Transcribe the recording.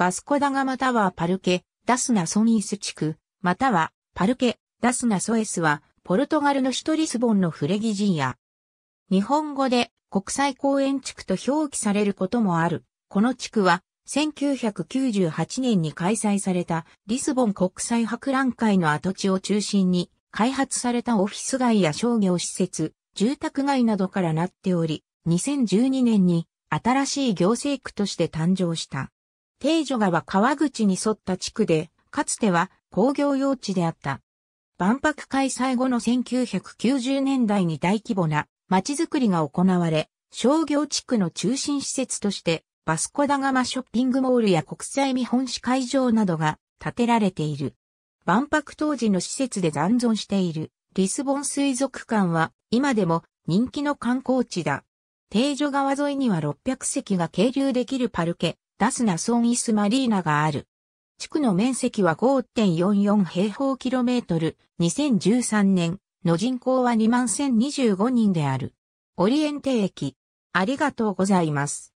バスコダガまたはパルケ、ダスナソニース地区、またはパルケ、ダスナソエスは、ポルトガルの首都リスボンのフレギジーヤ。日本語で国際公園地区と表記されることもある。この地区は、1998年に開催されたリスボン国際博覧会の跡地を中心に開発されたオフィス街や商業施設、住宅街などからなっており、2012年に新しい行政区として誕生した。定所川川口に沿った地区で、かつては工業用地であった。万博開催後の1990年代に大規模な街づくりが行われ、商業地区の中心施設として、バスコダガマショッピングモールや国際見本市会場などが建てられている。万博当時の施設で残存しているリスボン水族館は今でも人気の観光地だ。定所川沿いには600席が係留できるパルケ、ダスナソンイスマリーナがある。地区の面積は5.44平方キロメートル、2013年の人口は2万1025人である。オリエンテ駅。ありがとうございます。